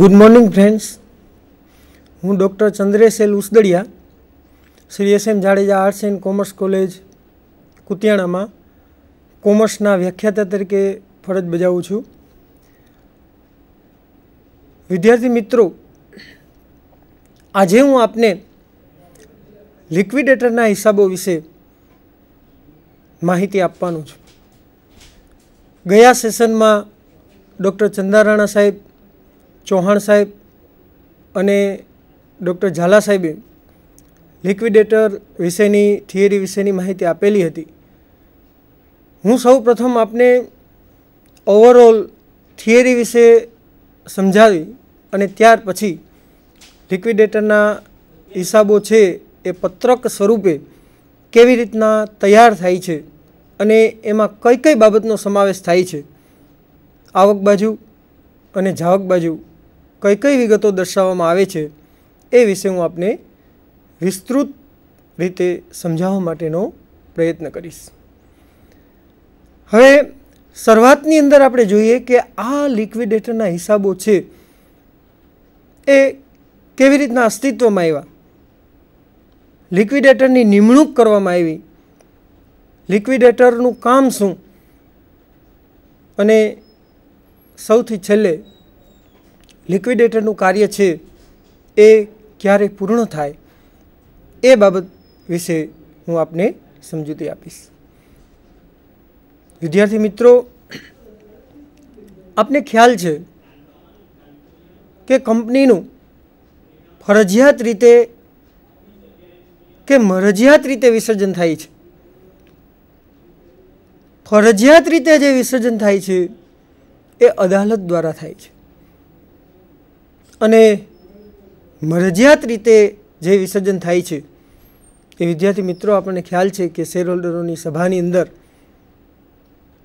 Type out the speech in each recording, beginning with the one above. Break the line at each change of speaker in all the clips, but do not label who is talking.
good morning friends હું doctor Chandreshel L Usadadiya Shri S M Jadeja arts and commerce college કુતિયાણામાં કોમર્સના વ્યાખ્યાતા તરીકે ફરજ બજાવું છું વિદ્યાર્થી મિત્રો આજે હું આપને લિક્વિડેટરના હિસાબો વિશે માહિતી આપવાનું છું ગયા સેશનમાં ડૉક્ટર ચંદારાણા સાહેબ ચૌહાણ સાહેબ અને ડૉક્ટર ઝાલા સાહેબે લિક્વિડેટર વિશેની થિયરી વિશેની માહિતી આપેલી હતી હું સૌ પ્રથમ આપને ઓવરઓલ થિયરી વિશે સમજાવી અને ત્યાર પછી લિક્વિડેટરના હિસાબો છે એ પત્રક સ્વરૂપે કેવી રીતના તૈયાર થાય છે અને એમાં કઈ કઈ બાબતનો સમાવેશ થાય છે આવક બાજુ અને જાવક બાજુ કઈ કઈ વિગતો દર્શાવવામાં આવે છે એ વિશે હું આપને વિસ્તૃત રીતે સમજાવવા માટેનો પ્રયત્ન કરીશ હવે શરૂઆતની અંદર આપણે જોઈએ કે આ લિક્વિડેટરના હિસાબો છે એ કેવી રીતના અસ્તિત્વમાં આવ્યા લિક્વિડેટરની નિમણૂક કરવામાં આવી લિક્વિડેટરનું કામ શું અને સૌથી છેલ્લે લિક્વિડેટરનું કાર્ય છે એ ક્યારે પૂર્ણ થાય એ બાબત વિશે હું આપને સમજૂતી આપીશ વિદ્યાર્થી મિત્રો આપને ખ્યાલ છે કે કંપનીનું ફરજિયાત રીતે કે મરજિયાત રીતે વિસર્જન થાય છે ફરજિયાત રીતે જે વિસર્જન થાય છે એ અદાલત દ્વારા થાય છે અને મરજિયાત રીતે જે વિસર્જન થાય છે એ વિદ્યાર્થી મિત્રો આપણને ખ્યાલ છે કે શેરહોલ્ડરોની સભાની અંદર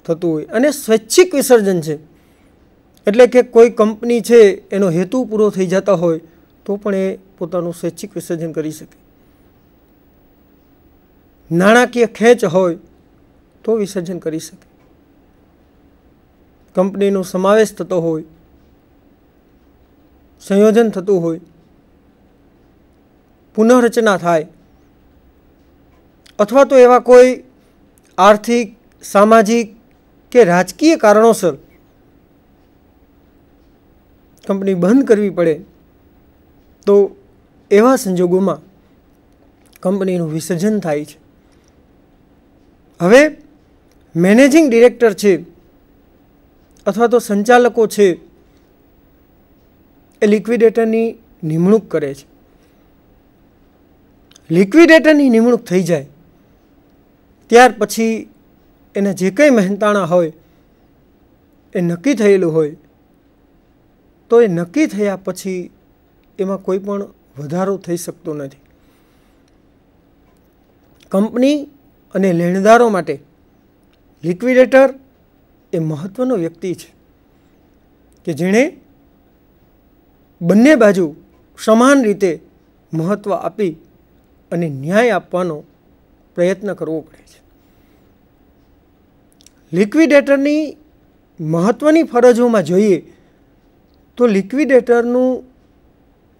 થતું હોય અને સ્વૈચ્છિક વિસર્જન છે એટલે કે કોઈ કંપની છે એનો હેતુ પૂરો થઈ જતા હોય તો પણ એ પોતાનું સ્વૈચ્છિક વિસર્જન કરી શકે નાણાકીય ખેંચ હોય તો વિસર્જન કરી શકે કંપનીનો સમાવેશ થતો હોય સંયોજન થતું હોય પુનઃરચના થાય અથવા તો એવા કોઈ આર્થિક સામાજિક કે રાજકીય કારણોસર કંપની બંધ કરવી પડે તો એવા સંજોગોમાં કંપનીનું વિસર્જન થાય છે હવે મેનેજિંગ ડિરેક્ટર છે અથવા તો સંચાલકો છે એ લિક્વિડેટરની નિમણૂક કરે છે લિક્વિડેટરની નિમણૂક થઈ જાય ત્યાર પછી એના જે કંઈ મહેનતાણા હોય એ નક્કી થયેલું હોય તો એ નક્કી થયા પછી એમાં કોઈ પણ વધારો થઈ શકતો નથી કંપની અને લેણદારો માટે લિક્વિડેટર એ મહત્ત્વનો વ્યક્તિ છે કે જેણે બંને બાજુ સમાન રીતે મહત્ત્વ આપી અને ન્યાય આપવાનો પ્રયત્ન કરવો પડે છે લિક્વિડેટરની મહત્ત્વની ફરજોમાં જોઈએ તો લિક્વિડેટરનું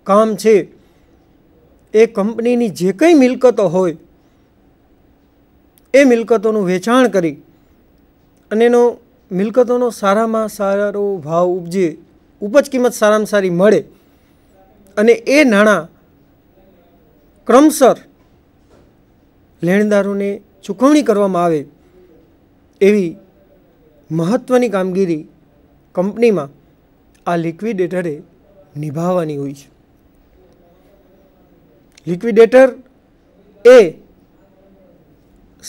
કામ છે એ કંપનીની જે કંઈ મિલકતો હોય એ મિલકતોનું વેચાણ કરી અને એનો મિલકતોનો સારામાં સારો ભાવ ઉપજે ઉપજ કિંમત સારામાં સારી મળે અને એ નાણાં ક્રમસર લેણદારોને ચૂકવણી કરવામાં આવે એવી મહત્ત્વની કામગીરી કંપનીમાં આ લિક્વિડેટરે નિભાવવાની હોય છે લિક્વિડેટર એ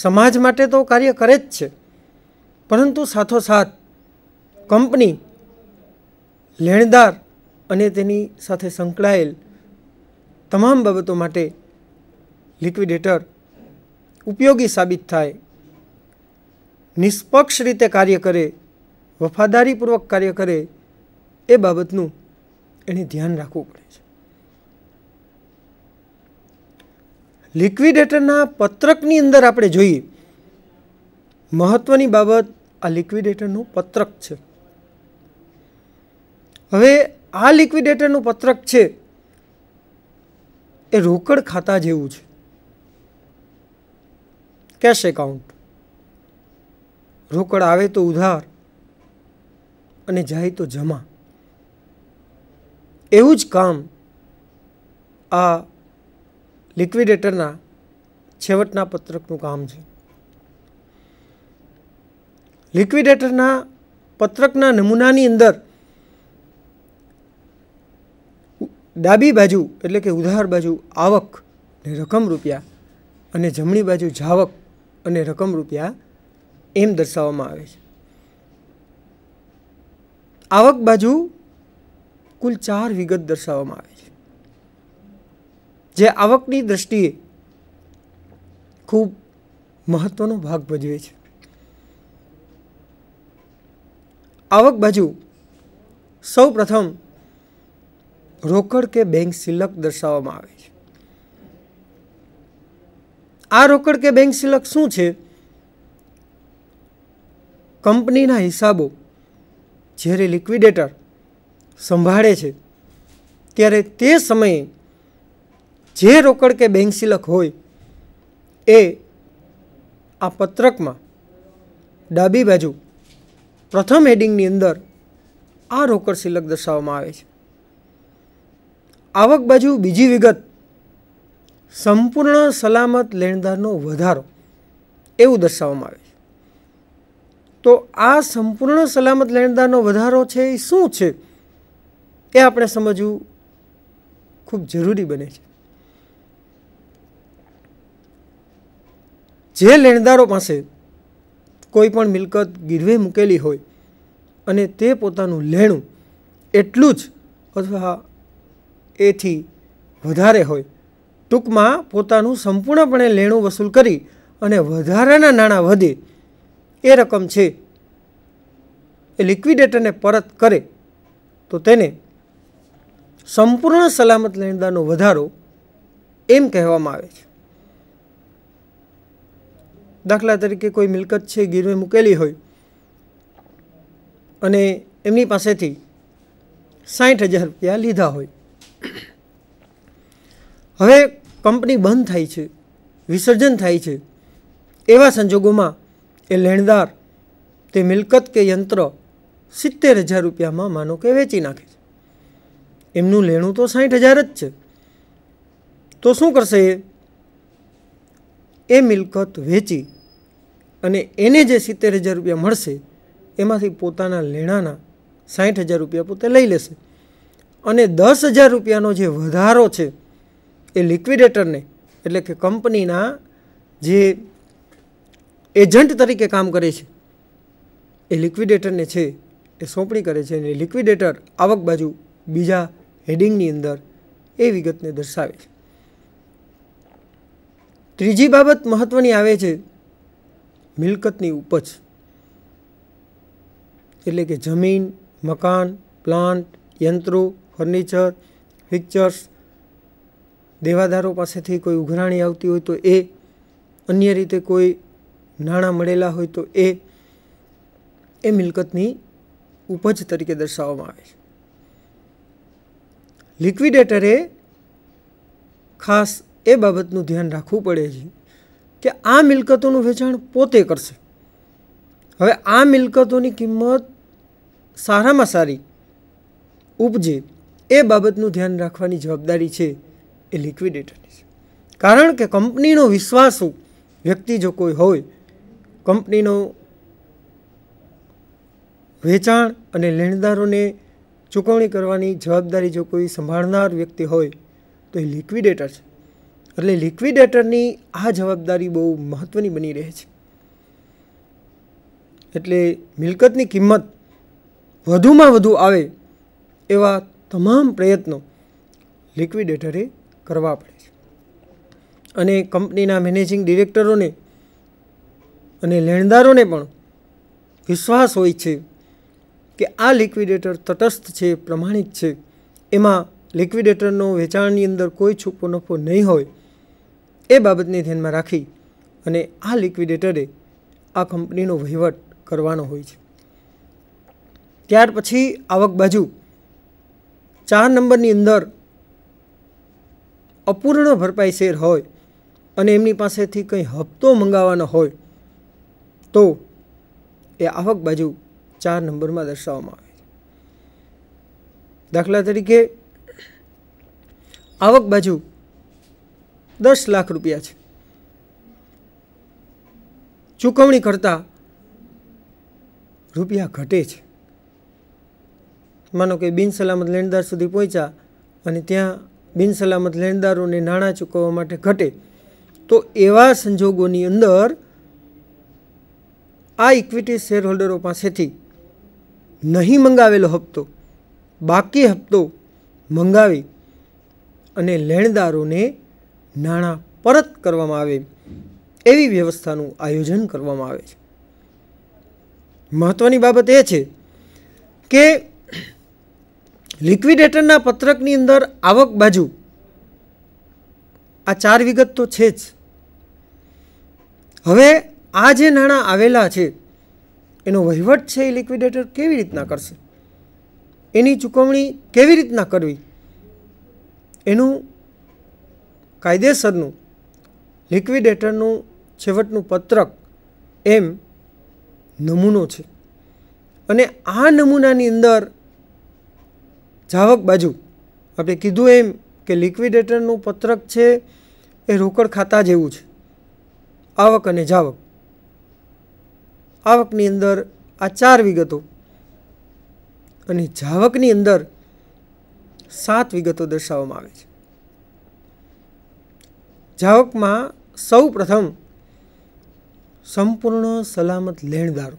સમાજ માટે તો કાર્ય કરે જ છે પરંતુ સાથોસાથ કંપની લેણદાર અને તેની સાથે સંકળાયેલ તમામ બાબતો માટે લિક્વિડેટર ઉપયોગી સાબિત થાય નિષ્પક્ષ રીતે કાર્ય કરે વફાદારીપૂર્વક કાર્ય કરે એ બાબતનું એણે ધ્યાન રાખવું પડે છે લિક્વિડેટરના પત્રકની અંદર આપણે જોઈએ મહત્ત્વની બાબત આ લિક્વિડેટરનું પત્રક છે હવે આ લિક્વિડેટરનું પત્રક છે એ રોકડ ખાતા જેવું છે કેશ એકાઉન્ટ રોકડ આવે તો ઉધાર અને જાય તો જમા એવું જ કામ આ લિક્વિડેટરના છેવટના પત્રકનું કામ છે લિક્વિડેટરના પત્રકના નમૂનાની અંદર ડાબી બાજુ એટલે કે ઉધાર બાજુ આવક ને રકમ રૂપિયા અને જમણી બાજુ જાવક અને રકમ રૂપિયા એમ દર્શાવવામાં આવે છે આવક બાજુ કુલ ચાર વિગત દર્શાવવામાં આવે છે જે આવકની દ્રષ્ટિએ ખૂબ મહત્વનો ભાગ ભજવે છે આવક બાજુ સૌ પ્રથમ રોકડ કે બેંક સિલક દર્શાવવામાં આવે છે આ રોકડ કે બેંક સિલક શું છે કંપનીના હિસાબો જ્યારે લિક્વિડેટર સંભાળે છે ત્યારે તે સમયે જે રોકડ કે બેંક સિલક હોય એ આ પત્રકમાં ડાબી બાજુ પ્રથમ હેડિંગની અંદર આ રોકડ સિલક દર્શાવવામાં આવે છે આવક બાજુ બીજી વિગત સંપૂર્ણ સલામત લેણદારનો વધારો એવું દર્શાવવામાં આવે છે તો આ સંપૂર્ણ સલામત લેણદારનો વધારો છે એ શું છે એ આપણે સમજવું ખૂબ જરૂરી બને છે જે લેણદારો પાસે કોઈ પણ મિલકત ગીરવે મૂકેલી હોય અને તે પોતાનું લેણું એટલું જ અથવા એથી વધારે હોય ટૂંકમાં પોતાનું સંપૂર્ણપણે લેણું વસૂલ કરી અને વધારાના નાણાં વધે એ રકમ છે એ લિક્વિડેટરને પરત કરે તો તેને સંપૂર્ણ સલામત લેણદારનો વધારો એમ કહેવામાં આવે છે દાખલા તરીકે કોઈ મિલકત છે ગીરવે મૂકેલી હોય અને એમની પાસેથી સાઠ હજાર રૂપિયા લીધા હોય હવે કંપની બંધ થાય છે વિસર્જન થાય છે એવા સંજોગોમાં એ લેણદાર તે મિલકત કે યંત્ર સિત્તેર હજાર રૂપિયામાં માનો કે વેચી નાખે છે એમનું લેણું તો સાઠ હજાર જ છે તો શું કરશે એ એ મિલકત વેચી અને એને જે સિત્તેર હજાર રૂપિયા મળશે એમાંથી પોતાના લેણાના સાઠ હજાર રૂપિયા પોતે લઈ લેશે અને દસ હજાર રૂપિયાનો જે વધારો છે એ લિક્વિડેટરને એટલે કે કંપનીના જે એજન્ટ તરીકે કામ કરે છે એ લિક્વિડેટરને છે એ સોંપણી કરે છે અને લિક્વિડેટર આવક બાજુ બીજા હેડિંગની અંદર એ વિગતને દર્શાવે છે ત્રીજી બાબત મહત્ત્વની આવે છે મિલકતની ઉપજ એટલે કે જમીન મકાન પ્લાન્ટ યંત્રો ફર્નિચર પિક્ચર્સ દેવાદારો પાસેથી કોઈ ઉઘરાણી આવતી હોય તો એ અન્ય રીતે કોઈ નાણાં મળેલા હોય તો એ એ મિલકતની ઉપજ તરીકે દર્શાવવામાં આવે છે લિક્વિડેટરે ખાસ એ બાબતનું ધ્યાન રાખવું પડે છે કે આ મિલકતોનું વેચાણ પોતે કરશે હવે આ મિલકતોની કિંમત સારામાં સારી ઉપજે એ બાબતનું ધ્યાન રાખવાની જવાબદારી છે એ લિક્વિડેટરની છે કારણ કે કંપનીનો વિશ્વાસુ વ્યક્તિ જો કોઈ હોય કંપનીનો વેચાણ અને લેણદારોને ચૂકવણી કરવાની જવાબદારી જો કોઈ સંભાળનાર વ્યક્તિ હોય તો એ લિક્વિડેટર છે એટલે લિક્વિડેટરની આ જવાબદારી બહુ મહત્ત્વની બની રહે છે એટલે મિલકતની કિંમત વધુમાં વધુ આવે એવા તમામ પ્રયત્નો લિક્વિડેટરે કરવા પડે છે અને કંપનીના મેનેજિંગ ડિરેક્ટરોને અને લેણદારોને પણ વિશ્વાસ હોય છે કે આ લિક્વિડેટર તટસ્થ છે પ્રમાણિત છે એમાં લિક્વિડેટરનો વેચાણની અંદર કોઈ છૂપો નફો નહીં હોય એ બાબતને ધ્યાનમાં રાખી અને આ લિક્વિડેટરે આ કંપનીનો વહીવટ કરવાનો હોય છે ત્યાર પછી આવક બાજુ ચાર નંબરની અંદર અપૂર્ણ ભરપાઈ શેર હોય અને એમની પાસેથી કંઈ હપ્તો મંગાવવાનો હોય તો એ આવક બાજુ ચાર નંબરમાં દર્શાવવામાં આવે છે દાખલા તરીકે આવક બાજુ દસ લાખ રૂપિયા છે ચૂકવણી કરતાં રૂપિયા ઘટે છે માનો કે બિનસલામત લેણદાર સુધી પહોંચ્યા અને ત્યાં બિનસલામત લેણદારોને નાણાં ચૂકવવા માટે ઘટે તો એવા સંજોગોની અંદર આ ઇક્વિટી શેરહોલ્ડરો પાસેથી નહીં મંગાવેલો હપ્તો બાકી હપ્તો મંગાવી અને લેણદારોને નાણાં પરત કરવામાં આવે એવી વ્યવસ્થાનું આયોજન કરવામાં આવે છે મહત્ત્વની બાબત એ છે કે લિક્વિડેટરના પત્રકની અંદર આવક બાજુ આ ચાર વિગત તો છે જ હવે આ જે નાણાં આવેલા છે એનો વહીવટ છે એ લિક્વિડેટર કેવી રીતના કરશે એની ચૂકવણી કેવી રીતના કરવી એનું કાયદેસરનું લિક્વિડેટરનું છેવટનું પત્રક એમ નમૂનો છે અને આ નમૂનાની અંદર જાવક બાજુ આપણે કીધું એમ કે લિક્વિડેટરનું પત્રક છે એ રોકડ ખાતા જેવું છે આવક અને જાવક આવકની અંદર આ ચાર વિગતો અને જાવકની અંદર સાત વિગતો દર્શાવવામાં આવે છે જાવકમાં સૌ પ્રથમ સંપૂર્ણ સલામત લેણદારો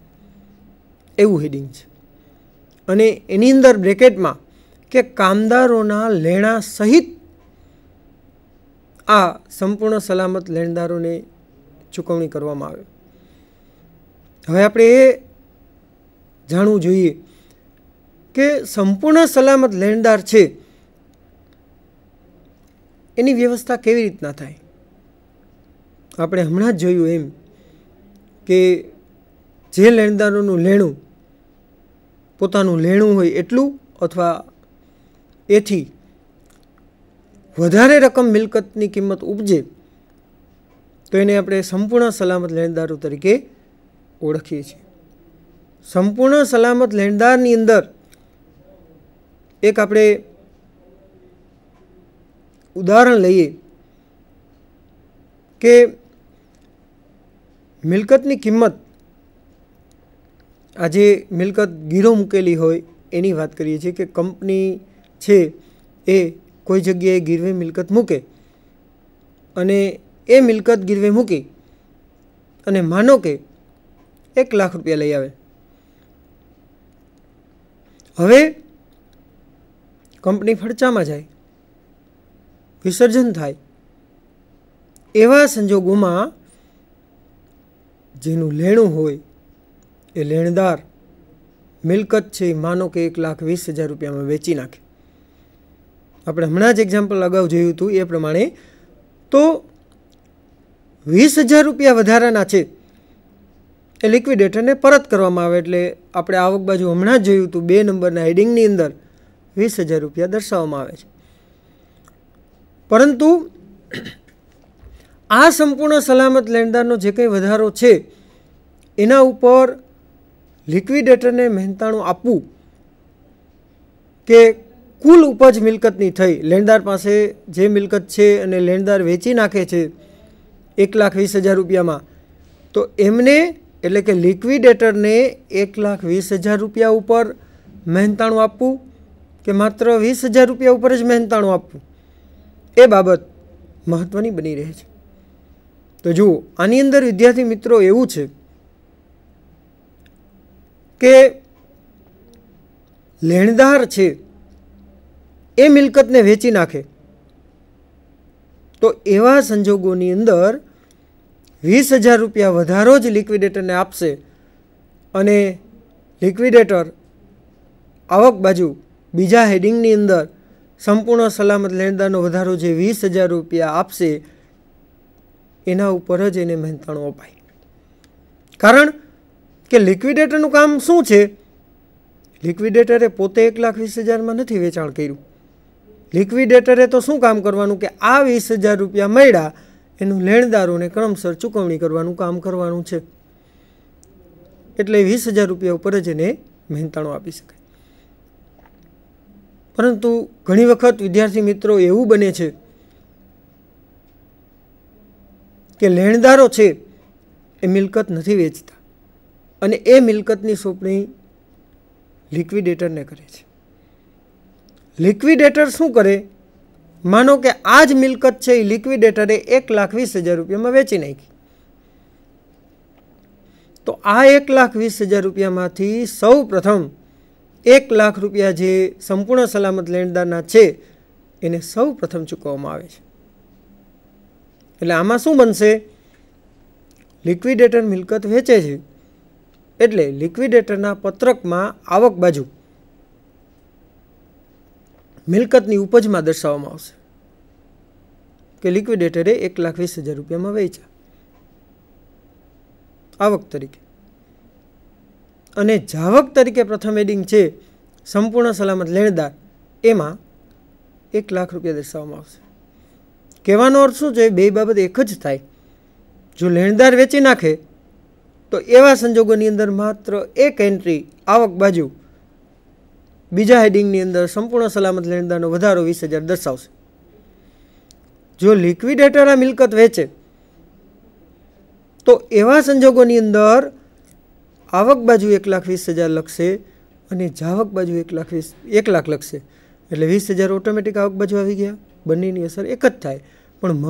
એવું હેડિંગ છે અને એની અંદર બ્રેકેટમાં કે કામદારોના લેણા સહિત આ સંપૂર્ણ સલામત લેણદારોને ચૂકવણી કરવામાં આવે હવે આપણે એ જાણવું જોઈએ કે સંપૂર્ણ સલામત લેણદાર છે એની વ્યવસ્થા કેવી રીતના થાય આપણે હમણાં જ જોયું એમ કે જે લેણદારોનું લેણું પોતાનું લેણું હોય એટલું અથવા એથી વધારે રકમ મિલકતની કિંમત ઉપજે તો એને આપણે સંપૂર્ણ સલામત લેણદારો તરીકે ઓળખીએ છીએ સંપૂર્ણ સલામત લેણદારની અંદર એક આપણે ઉદાહરણ લઈએ કે મિલકતની કિંમત આજે મિલકત ગીરો મૂકેલી હોય એની વાત કરીએ છીએ કે કંપની છે એ કોઈ જગ્યાએ ગીરવે મિલકત મૂકે અને એ મિલકત ગીરવે મૂકી અને માનો કે એક લાખ રૂપિયા લઈ આવે હવે કંપની ફડચામાં જાય વિસર્જન થાય એવા સંજોગોમાં જેનું લેણું હોય એ લેણદાર મિલકત છે માનો કે એક લાખ વીસ હજાર રૂપિયામાં વેચી નાખે આપણે હમણાં જ એક્ઝામ્પલ અગાઉ જોયું હતું એ પ્રમાણે તો વીસ હજાર રૂપિયા વધારાના છે એ લિક્વિડેટરને પરત કરવામાં આવે એટલે આપણે આવક બાજુ હમણાં જ જોયું હતું બે નંબરના હેડિંગની અંદર વીસ હજાર રૂપિયા દર્શાવવામાં આવે છે પરંતુ આ સંપૂર્ણ સલામત લેણદારનો જે કંઈ વધારો છે એના ઉપર લિક્વિડેટરને મહેનતાણું આપવું કે કુલ ઉપજ મિલકતની થઈ લેણદાર પાસે જે મિલકત છે અને લેણદાર વેચી નાખે છે એક લાખ વીસ હજાર રૂપિયામાં તો એમને એટલે કે લિક્વિડેટરને એક લાખ વીસ હજાર રૂપિયા ઉપર મહેનતાણું આપવું કે માત્ર વીસ હજાર રૂપિયા ઉપર જ મહેનતાણું આપવું એ બાબત મહત્ત્વની બની રહે છે તો જુઓ આની અંદર વિદ્યાર્થી મિત્રો એવું છે કે લેણદાર છે એ મિલકતને વેચી નાખે તો એવા સંજોગોની અંદર વીસ હજાર રૂપિયા વધારો જ લિક્વિડેટરને આપશે અને લિક્વિડેટર આવક બાજુ બીજા હેડિંગની અંદર સંપૂર્ણ સલામત લેણદારનો વધારો જે વીસ હજાર રૂપિયા આપશે એના ઉપર જ એને મહેનતાણું અપાય કારણ કે લિક્વિડેટરનું કામ શું છે લિક્વિડેટરે પોતે એક લાખ વીસ હજારમાં નથી વેચાણ કર્યું લિક્વિડેટરે તો શું કામ કરવાનું કે આ વીસ હજાર રૂપિયા મળ્યા એનું લેણદારોને ક્રમસર ચૂકવણી કરવાનું કામ કરવાનું છે એટલે વીસ હજાર રૂપિયા ઉપર જ એને મહેનતાણો આપી શકાય પરંતુ ઘણી વખત વિદ્યાર્થી મિત્રો એવું બને છે કે લેણદારો છે એ મિલકત નથી વેચતા અને એ મિલકતની સોંપણી લિક્વિડેટરને કરે છે લિક્વિડેટર શું કરે માનો કે આ જ મિલકત છે એ લિક્વિડેટરે એક લાખ વીસ હજાર રૂપિયામાં વેચી નાખી તો આ એક લાખ વીસ હજાર રૂપિયામાંથી સૌ પ્રથમ એક લાખ રૂપિયા જે સંપૂર્ણ સલામત લેણદારના છે એને સૌ પ્રથમ ચૂકવવામાં આવે છે એટલે આમાં શું બનશે લિક્વિડેટર મિલકત વેચે છે એટલે લિક્વિડેટરના પત્રકમાં આવક બાજુ મિલકતની ઉપજમાં દર્શાવવામાં આવશે કે લિક્વિડેટરે એક લાખ વીસ હજાર રૂપિયામાં વેચ્યા આવક તરીકે અને જાવક તરીકે પ્રથમ એડિંગ છે સંપૂર્ણ સલામત લેણદાર એમાં એક લાખ રૂપિયા દર્શાવવામાં આવશે કહેવાનો અર્થ શું છે બે બાબત એક જ થાય જો લેણદાર વેચી નાખે તો એવા સંજોગોની અંદર માત્ર એક એન્ટ્રી આવક બાજુ બીજા હેડિંગની અંદર સંપૂર્ણ સલામત લેણદારનો વધારો વીસ હજાર દર્શાવશે જો લિક્વિડેટર આ મિલકત વેચે તો એવા સંજોગોની અંદર આવક બાજુ એક લાખ વીસ હજાર લખશે અને જાવક બાજુ એક લાખ વીસ એક લાખ લખશે એટલે વીસ હજાર ઓટોમેટિક આવક બાજુ આવી ગયા બંનેની અસર એક જ થાય પણ